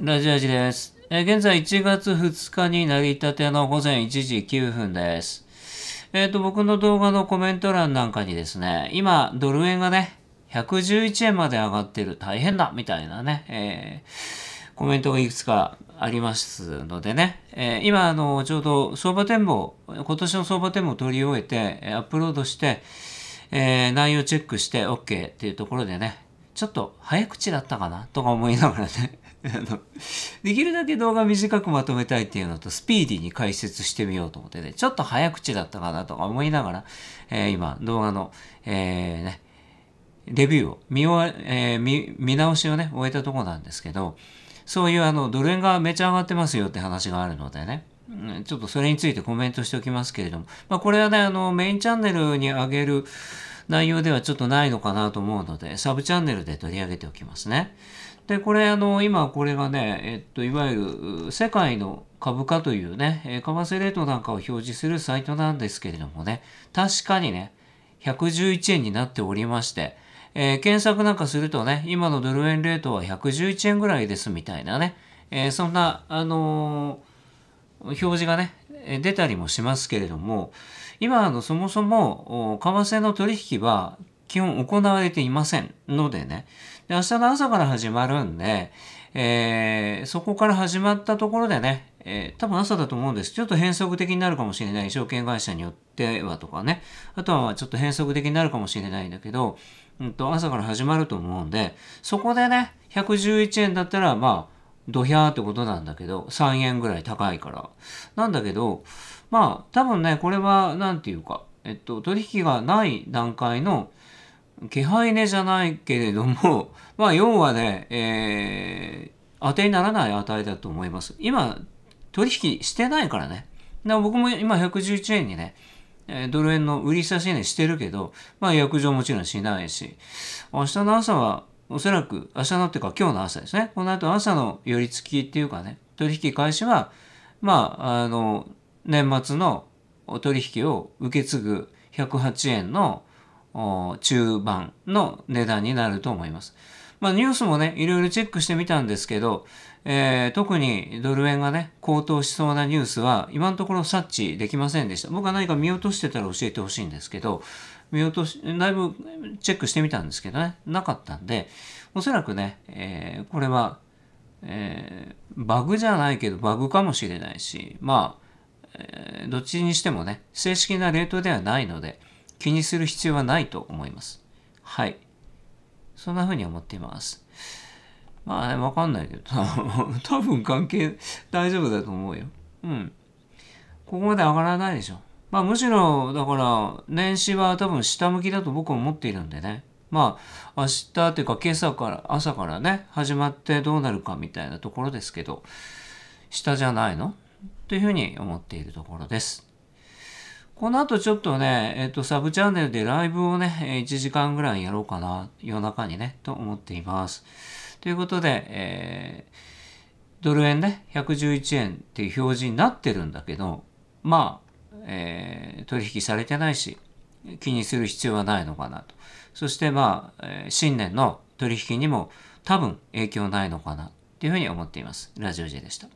ラジオジです。え現在1月2日になりたての午前1時9分です。えっ、ー、と、僕の動画のコメント欄なんかにですね、今、ドル円がね、111円まで上がってる、大変だみたいなね、えー、コメントがいくつかありますのでね、えー、今、あの、ちょうど相場展望、今年の相場展望を取り終えて、アップロードして、えー、内容チェックして OK っていうところでね、ちょっと早口だったかなとか思いながらね できるだけ動画短くまとめたいっていうのとスピーディーに解説してみようと思ってね、ちょっと早口だったかなとか思いながら、えー、今動画の、えー、ね、レビューを見えー、見、見直しをね、終えたとこなんですけど、そういうあの、ドル円がめちゃ上がってますよって話があるのでね、ちょっとそれについてコメントしておきますけれども、まあ、これはね、あの、メインチャンネルに上げる、内容ではちょっとないのかなと思うので、サブチャンネルで取り上げておきますね。で、これ、あの、今これがね、えっと、いわゆる世界の株価というね、為替レートなんかを表示するサイトなんですけれどもね、確かにね、111円になっておりまして、えー、検索なんかするとね、今のドル円レートは111円ぐらいですみたいなね、えー、そんな、あのー、表示がね、出たりもしますけれども今あのそもそも為替の取引は基本行われていませんのでねで明日の朝から始まるんで、えー、そこから始まったところでね、えー、多分朝だと思うんですちょっと変則的になるかもしれない証券会社によってはとかねあとはちょっと変則的になるかもしれないんだけど、うん、と朝から始まると思うんでそこでね111円だったらまあドヒャーってことなんだけど、3円ぐらい高いから。なんだけど、まあ、多分ね、これは、なんていうか、えっと、取引がない段階の、気配値じゃないけれども、まあ、要はね、えー、当てにならない値だと思います。今、取引してないからね。だから僕も今111円にね、ドル円の売り差し値してるけど、まあ、約定もちろんしないし、明日の朝はおそらく明日のっていうか今日の朝ですね、この後朝の寄り付きっていうかね、取引開始は、まあ、あの、年末の取引を受け継ぐ108円の中盤の値段になると思います。まあ、ニュースもね、いろいろチェックしてみたんですけど、えー、特にドル円がね、高騰しそうなニュースは、今のところ察知できませんでした。僕は何か見落としてたら教えてほしいんですけど、見落とし、だいぶチェックしてみたんですけどね、なかったんで、おそらくね、えー、これは、えー、バグじゃないけど、バグかもしれないし、まあ、えー、どっちにしてもね、正式なレートではないので、気にする必要はないと思います。はい。そんな風に思っています。まあね、わかんないけど、多分関係大丈夫だと思うよ。うん。ここまで上がらないでしょ。まあむしろ、だから、年始は多分下向きだと僕は思っているんでね。まあ、明日っていうか今朝から、朝からね、始まってどうなるかみたいなところですけど、下じゃないのというふうに思っているところです。この後ちょっとね、えっ、と、サブチャンネルでライブをね、1時間ぐらいやろうかな、夜中にね、と思っています。ということで、えー、ドル円ね、111円っていう表示になってるんだけど、まあ、えー、取引されてないし、気にする必要はないのかなと。そしてまあ、え新年の取引にも多分影響ないのかなっていうふうに思っています。ラジオ J でした。